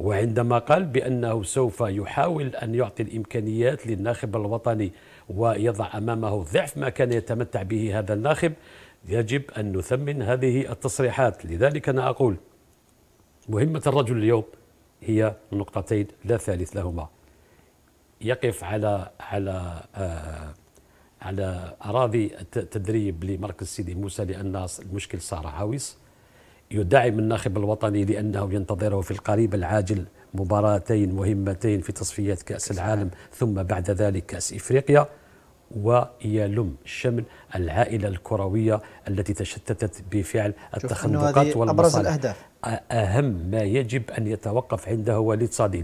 وعندما قال بأنه سوف يحاول أن يعطي الإمكانيات للناخب الوطني ويضع أمامه ضعف ما كان يتمتع به هذا الناخب يجب أن نثمن هذه التصريحات لذلك أنا أقول مهمة الرجل اليوم هي نقطتين لا ثالث لهما يقف على على آه على أراضي التدريب لمركز سيدي موسى لأن المشكل صار عاوز يدعم الناخب الوطني لأنه ينتظره في القريب العاجل مباراتين مهمتين في تصفيات كأس العالم ثم بعد ذلك كأس إفريقيا ويلم شمل العائلة الكروية التي تشتتت بفعل التخندقات والمصالح أبرز الأهداف أهم ما يجب أن يتوقف عنده وليد صادق